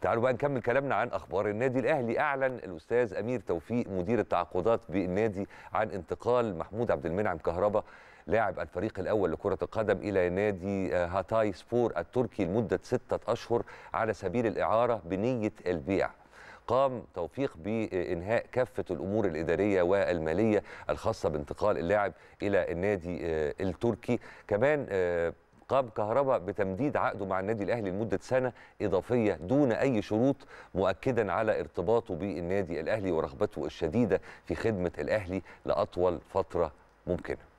تعالوا بقى نكمل كلامنا عن اخبار النادي الاهلي اعلن الاستاذ امير توفيق مدير التعاقدات بالنادي عن انتقال محمود عبد المنعم كهربا لاعب الفريق الاول لكره القدم الى نادي آه، هاتاي سبور التركي لمده سته اشهر على سبيل الاعاره بنيه البيع قام توفيق بانهاء كافه الامور الاداريه والماليه الخاصه بانتقال اللاعب الى النادي آه، التركي كمان آه، عقاب كهربا بتمديد عقده مع النادي الاهلي لمده سنه اضافيه دون اي شروط مؤكدا على ارتباطه بالنادي الاهلي ورغبته الشديده في خدمه الاهلي لاطول فتره ممكنه